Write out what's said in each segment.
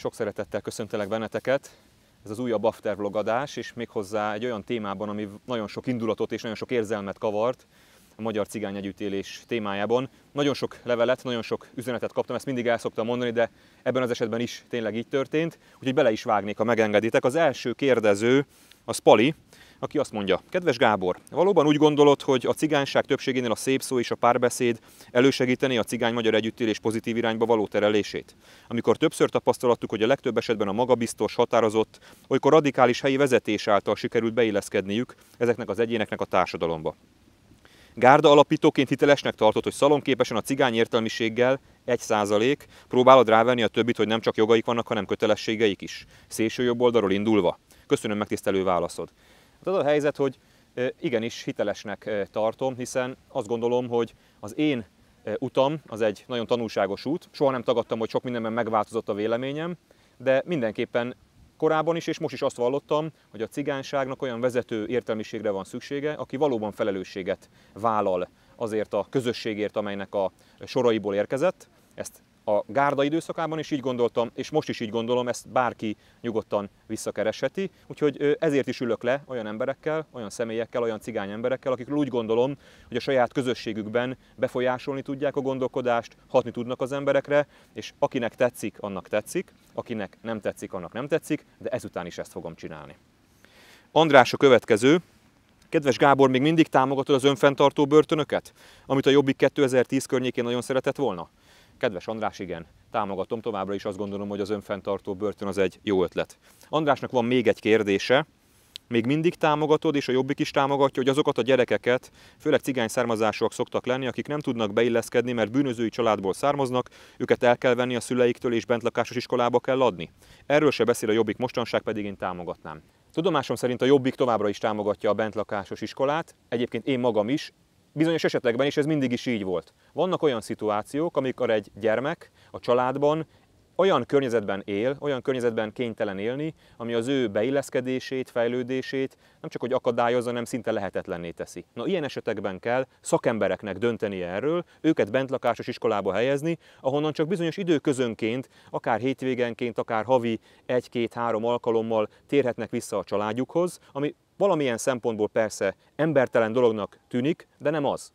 Sok szeretettel köszöntelek benneteket. Ez az újabb After Vlog adás, és méghozzá egy olyan témában, ami nagyon sok indulatot és nagyon sok érzelmet kavart a magyar cigány együttélés témájában. Nagyon sok levelet, nagyon sok üzenetet kaptam, ezt mindig el szoktam mondani, de ebben az esetben is tényleg így történt, úgyhogy bele is vágnék, ha megengeditek. Az első kérdező az Pali, aki azt mondja, kedves Gábor, valóban úgy gondolod, hogy a cigányság többségénél a szép szó és a párbeszéd elősegíteni a cigány-magyar együttélés pozitív irányba való terelését? Amikor többször tapasztalattuk, hogy a legtöbb esetben a magabiztos, határozott, olykor radikális helyi vezetés által sikerült beilleszkedniük ezeknek az egyéneknek a társadalomba. Gárda alapítóként hitelesnek tartott, hogy szalonképesen a cigány értelmiséggel százalék próbálod rávenni a többit, hogy nem csak jogaik vannak, hanem kötelességeik is. Szélső jobb oldalról indulva. Köszönöm megtisztelő válaszod. Hát az a helyzet, hogy igenis hitelesnek tartom, hiszen azt gondolom, hogy az én utam az egy nagyon tanulságos út. Soha nem tagadtam, hogy sok mindenben megváltozott a véleményem, de mindenképpen korábban is, és most is azt vallottam, hogy a cigánságnak olyan vezető értelmiségre van szüksége, aki valóban felelősséget vállal azért a közösségért, amelynek a soraiból érkezett. Ezt a gárda időszakában is így gondoltam, és most is így gondolom, ezt bárki nyugodtan visszakeresheti. Úgyhogy ezért is ülök le olyan emberekkel, olyan személyekkel, olyan cigány emberekkel, akikről úgy gondolom, hogy a saját közösségükben befolyásolni tudják a gondolkodást, hatni tudnak az emberekre, és akinek tetszik, annak tetszik, akinek nem tetszik, annak nem tetszik, de ezután is ezt fogom csinálni. András a következő, Kedves Gábor, még mindig támogatod az önfenntartó börtönöket, amit a Jobbik 2010 környékén nagyon szeretett volna? Kedves András, igen, támogatom továbbra is, azt gondolom, hogy az önfenntartó börtön az egy jó ötlet. Andrásnak van még egy kérdése, még mindig támogatod, és a Jobbik is támogatja, hogy azokat a gyerekeket, főleg cigány származásúak szoktak lenni, akik nem tudnak beilleszkedni, mert bűnözői családból származnak, őket el kell venni a szüleiktől, és bentlakásos iskolába kell adni. Erről se beszél a Jobbik mostanság, pedig én támogatnám. Tudomásom szerint a Jobbik továbbra is támogatja a bentlakásos iskolát, egyébként én magam is, bizonyos esetekben, is ez mindig is így volt. Vannak olyan szituációk, amikor egy gyermek a családban olyan környezetben él, olyan környezetben kénytelen élni, ami az ő beilleszkedését, fejlődését nem csak hogy akadályozza, hanem szinte lehetetlenné teszi. Na ilyen esetekben kell szakembereknek dönteni erről, őket bentlakásos iskolába helyezni, ahonnan csak bizonyos időközönként, akár hétvégenként, akár havi egy-két-három alkalommal térhetnek vissza a családjukhoz, ami Valamilyen szempontból persze embertelen dolognak tűnik, de nem az.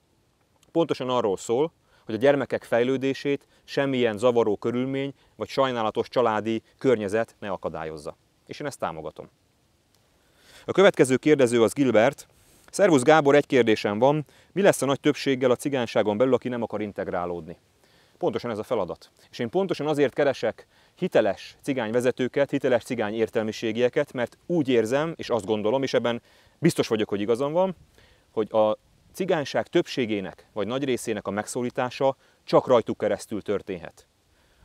Pontosan arról szól, hogy a gyermekek fejlődését semmilyen zavaró körülmény vagy sajnálatos családi környezet ne akadályozza. És én ezt támogatom. A következő kérdező az Gilbert. Szervusz Gábor, egy kérdésem van. Mi lesz a nagy többséggel a cigányságon belül, aki nem akar integrálódni? Pontosan ez a feladat. És én pontosan azért keresek hiteles vezetőket hiteles cigány értelmiségieket, mert úgy érzem, és azt gondolom, és ebben biztos vagyok, hogy igazam van, hogy a cigányság többségének, vagy nagy részének a megszólítása csak rajtuk keresztül történhet.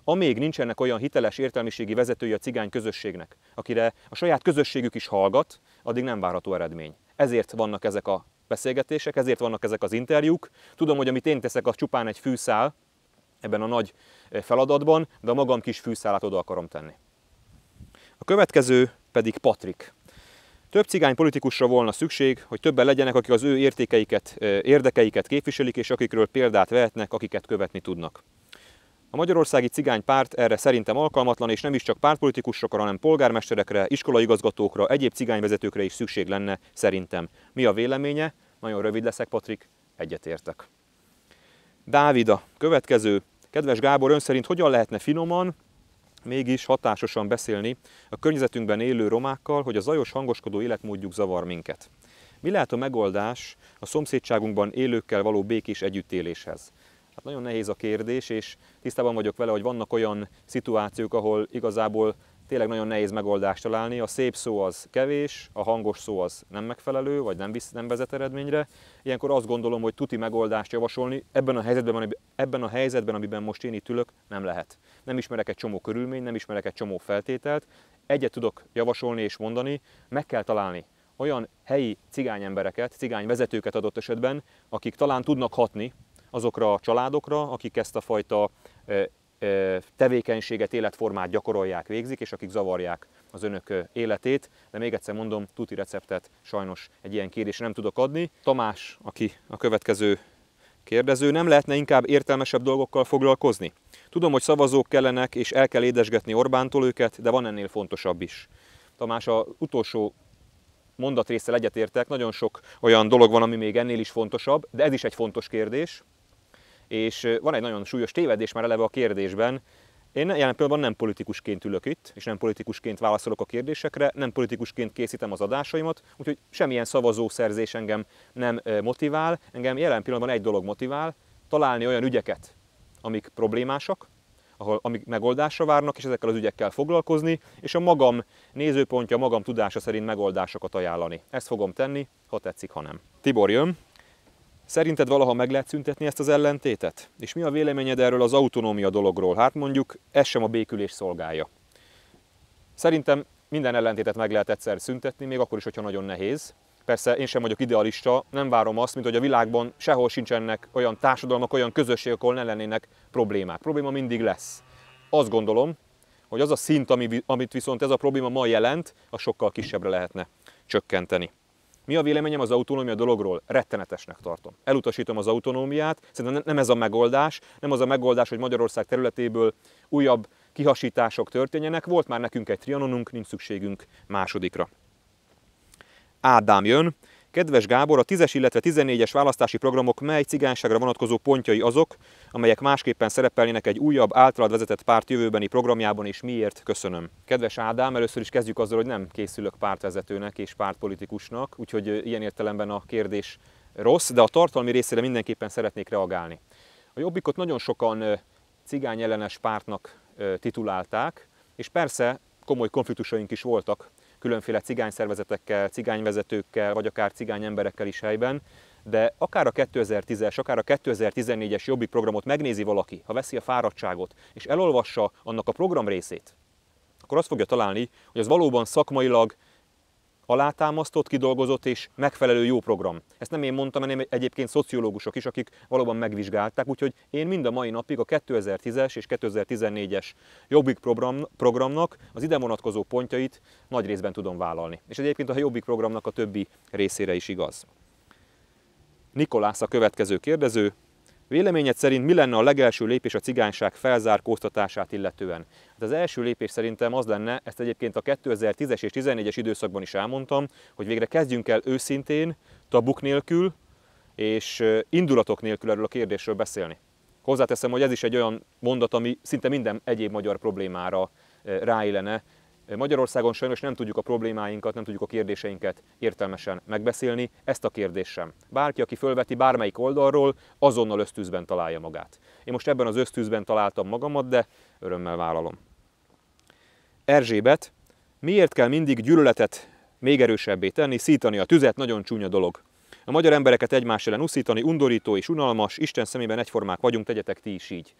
Amíg nincsenek olyan hiteles értelmiségi vezetői a cigány közösségnek, akire a saját közösségük is hallgat, addig nem várható eredmény. Ezért vannak ezek a beszélgetések, ezért vannak ezek az interjúk. Tudom, hogy amit én teszek, az csupán egy fűszál, ebben a nagy eh, feladatban, de a magam kis fűszálát oda akarom tenni. A következő pedig Patrik. Több cigány politikusra volna szükség, hogy többen legyenek, akik az ő értékeiket, eh, érdekeiket képviselik, és akikről példát vehetnek, akiket követni tudnak. A Magyarországi Cigány Párt erre szerintem alkalmatlan, és nem is csak pártpolitikusokra, hanem polgármesterekre, iskolaigazgatókra, egyéb cigányvezetőkre is szükség lenne szerintem. Mi a véleménye? Nagyon rövid leszek, Patrik, egyetértek. Dávid a következő. Kedves Gábor, ön szerint hogyan lehetne finoman, mégis hatásosan beszélni a környezetünkben élő romákkal, hogy a zajos hangoskodó életmódjuk zavar minket? Mi lehet a megoldás a szomszédságunkban élőkkel való békés együttéléshez? Hát nagyon nehéz a kérdés, és tisztában vagyok vele, hogy vannak olyan szituációk, ahol igazából tényleg nagyon nehéz megoldást találni. A szép szó az kevés, a hangos szó az nem megfelelő, vagy nem, visz, nem vezet eredményre. Ilyenkor azt gondolom, hogy tuti megoldást javasolni ebben a, helyzetben, ebben a helyzetben, amiben most én itt ülök, nem lehet. Nem ismerek egy csomó körülmény, nem ismerek egy csomó feltételt. Egyet tudok javasolni és mondani, meg kell találni olyan helyi cigány embereket, cigány vezetőket adott esetben, akik talán tudnak hatni azokra a családokra, akik ezt a fajta eh, tevékenységet, életformát gyakorolják, végzik, és akik zavarják az önök életét. De még egyszer mondom, tuti receptet sajnos egy ilyen kérdés nem tudok adni. Tamás, aki a következő kérdező, nem lehetne inkább értelmesebb dolgokkal foglalkozni? Tudom, hogy szavazók kellenek, és el kell édesgetni Orbántól őket, de van ennél fontosabb is. Tamás, az utolsó mondatrészsel egyetértek, nagyon sok olyan dolog van, ami még ennél is fontosabb, de ez is egy fontos kérdés és van egy nagyon súlyos tévedés már eleve a kérdésben. Én jelen pillanatban nem politikusként ülök itt, és nem politikusként válaszolok a kérdésekre, nem politikusként készítem az adásaimat, úgyhogy semmilyen szavazószerzés engem nem motivál. Engem jelen pillanatban egy dolog motivál, találni olyan ügyeket, amik problémásak, ahol, amik megoldásra várnak, és ezekkel az ügyekkel foglalkozni, és a magam nézőpontja, magam tudása szerint megoldásokat ajánlani. Ezt fogom tenni, ha tetszik, ha nem. Tibor jön, Szerinted valaha meg lehet szüntetni ezt az ellentétet? És mi a véleményed erről az autonómia dologról? Hát mondjuk, ez sem a békülés szolgálja. Szerintem minden ellentétet meg lehet egyszer szüntetni, még akkor is, hogyha nagyon nehéz. Persze én sem vagyok idealista, nem várom azt, mint hogy a világban sehol sincsenek olyan társadalmak, olyan közösségek, ahol ne lennének problémák. Probléma mindig lesz. Azt gondolom, hogy az a szint, amit viszont ez a probléma ma jelent, az sokkal kisebbre lehetne csökkenteni. Mi a véleményem az autonómia dologról? Rettenetesnek tartom. Elutasítom az autonómiát, szerintem nem ez a megoldás, nem az a megoldás, hogy Magyarország területéből újabb kihasítások történjenek, volt már nekünk egy trianonunk, nincs szükségünk másodikra. Ádám jön, Kedves Gábor, a 10-es, illetve 14-es választási programok mely cigányságra vonatkozó pontjai azok, amelyek másképpen szerepelnének egy újabb általad vezetett párt jövőbeni programjában, és miért köszönöm. Kedves Ádám, először is kezdjük azzal, hogy nem készülök pártvezetőnek és pártpolitikusnak, úgyhogy ilyen értelemben a kérdés rossz, de a tartalmi részére mindenképpen szeretnék reagálni. A Jobbikot nagyon sokan cigány ellenes pártnak titulálták, és persze komoly konfliktusaink is voltak különféle cigány szervezetekkel, cigányvezetőkkel, vagy akár cigány emberekkel is helyben, de akár a 2010-es, akár a 2014-es jobbik programot megnézi valaki, ha veszi a fáradtságot, és elolvassa annak a program részét, akkor azt fogja találni, hogy az valóban szakmailag alátámasztott, kidolgozott és megfelelő jó program. Ezt nem én mondtam, hanem egyébként szociológusok is, akik valóban megvizsgálták, úgyhogy én mind a mai napig a 2010-es és 2014-es Jobbik program, programnak az ide vonatkozó pontjait nagy részben tudom vállalni. És egyébként a Jobbik programnak a többi részére is igaz. Nikolász a következő kérdező, Véleményed szerint mi lenne a legelső lépés a cigányság felzárkóztatását illetően? Hát az első lépés szerintem az lenne, ezt egyébként a 2010-es és 2014-es időszakban is elmondtam, hogy végre kezdjünk el őszintén, tabuk nélkül és indulatok nélkül erről a kérdésről beszélni. Hozzáteszem, hogy ez is egy olyan mondat, ami szinte minden egyéb magyar problémára ráillene, Magyarországon sajnos nem tudjuk a problémáinkat, nem tudjuk a kérdéseinket értelmesen megbeszélni, ezt a kérdést sem. Bárki, aki fölveti bármelyik oldalról, azonnal ösztűzben találja magát. Én most ebben az ösztűzben találtam magamat, de örömmel vállalom. Erzsébet, miért kell mindig gyűlöletet még erősebbé tenni, szítani a tüzet, nagyon csúnya dolog. A magyar embereket egymás ellen uszítani, undorító és unalmas, Isten szemében egyformák vagyunk, tegyetek ti is így.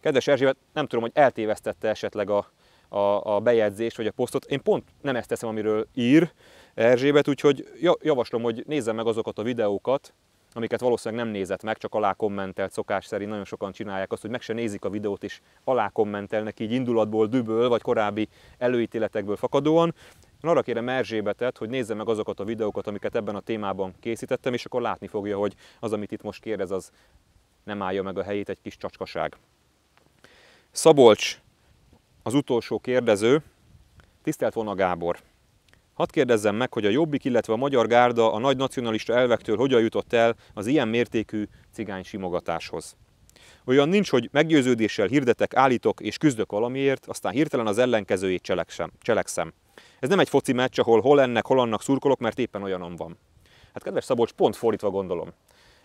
Kedves Erzsébet, nem tudom, hogy eltévesztette esetleg a, a, a bejegyzést vagy a posztot. Én pont nem ezt teszem, amiről ír Erzsébet, úgyhogy javaslom, hogy nézze meg azokat a videókat, amiket valószínűleg nem nézett meg, csak alá kommentelt szokás szerint nagyon sokan csinálják azt, hogy meg se nézik a videót és alá kommentelnek így indulatból, düböl vagy korábbi előítéletekből fakadóan. Én arra kérem Erzsébetet, hogy nézze meg azokat a videókat, amiket ebben a témában készítettem, és akkor látni fogja, hogy az, amit itt most kérdez, az nem állja meg a helyét egy kis csacskaság. Szabolcs az utolsó kérdező. Tisztelt volna Gábor! Hadd kérdezzem meg, hogy a Jobbik, illetve a Magyar Gárda a nagy nacionalista elvektől hogyan jutott el az ilyen mértékű cigány simogatáshoz. Olyan nincs, hogy meggyőződéssel hirdetek, állítok és küzdök valamiért, aztán hirtelen az ellenkezőjét cselekszem. cselekszem. Ez nem egy foci meccs, ahol hol ennek, hol annak szurkolok, mert éppen olyanom van. Hát kedves Szabolcs, pont fordítva gondolom.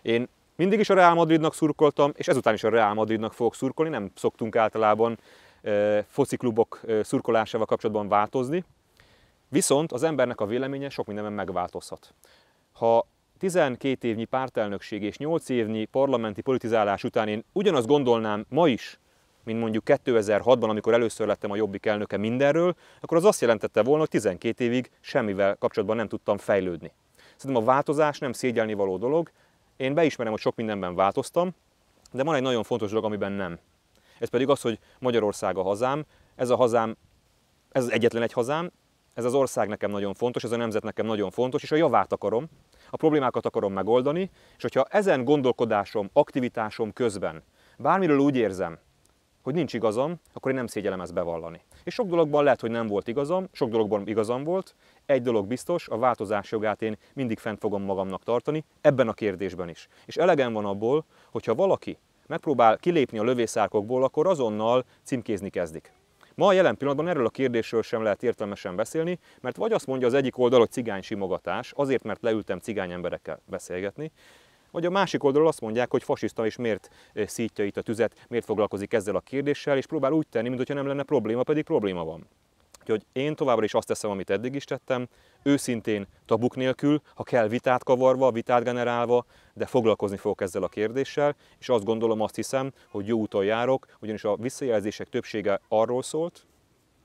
Én mindig is a Real Madridnak szurkoltam, és ezután is a Real Madridnak fogok szurkolni, nem szoktunk általában fociklubok szurkolásával kapcsolatban változni, viszont az embernek a véleménye sok mindenben megváltozhat. Ha 12 évnyi pártelnökség és 8 évnyi parlamenti politizálás után én ugyanazt gondolnám ma is, mint mondjuk 2006-ban, amikor először lettem a Jobbik elnöke mindenről, akkor az azt jelentette volna, hogy 12 évig semmivel kapcsolatban nem tudtam fejlődni. Szerintem a változás nem szégyelni való dolog. Én beismerem, hogy sok mindenben változtam, de van egy nagyon fontos dolog, amiben nem ez pedig az, hogy Magyarország a hazám, ez a hazám, ez az egyetlen egy hazám, ez az ország nekem nagyon fontos, ez a nemzet nekem nagyon fontos, és a javát akarom, a problémákat akarom megoldani, és hogyha ezen gondolkodásom, aktivitásom közben bármiről úgy érzem, hogy nincs igazam, akkor én nem szégyelem ezt bevallani. És sok dologban lehet, hogy nem volt igazam, sok dologban igazam volt, egy dolog biztos, a változás jogát én mindig fent fogom magamnak tartani, ebben a kérdésben is. És elegem van abból, hogyha valaki megpróbál kilépni a lövészárkokból, akkor azonnal címkézni kezdik. Ma a jelen pillanatban erről a kérdésről sem lehet értelmesen beszélni, mert vagy azt mondja az egyik oldal, hogy cigány simogatás, azért mert leültem cigány emberekkel beszélgetni, vagy a másik oldalról azt mondják, hogy fasiszta is, miért eh, szítja itt a tüzet, miért foglalkozik ezzel a kérdéssel, és próbál úgy tenni, mintha nem lenne probléma, pedig probléma van. Úgyhogy én továbbra is azt teszem, amit eddig is tettem, őszintén, tabuk nélkül, ha kell vitát kavarva, vitát generálva, de foglalkozni fogok ezzel a kérdéssel, és azt gondolom, azt hiszem, hogy jó úton járok, ugyanis a visszajelzések többsége arról szólt,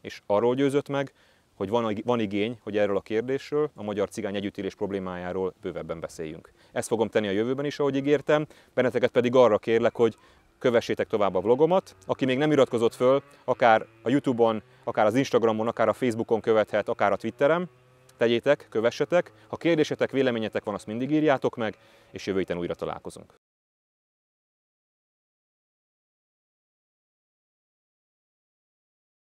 és arról győzött meg, hogy van, van igény, hogy erről a kérdésről, a magyar cigány együttélés problémájáról bővebben beszéljünk. Ezt fogom tenni a jövőben is, ahogy ígértem, benneteket pedig arra kérlek, hogy kövessétek tovább a vlogomat. Aki még nem iratkozott föl, akár a Youtube-on, akár az Instagramon, akár a Facebookon követhet, akár a Twitterem, tegyétek, kövessetek. Ha kérdésetek, véleményetek van, azt mindig írjátok meg, és jövő héten újra találkozunk.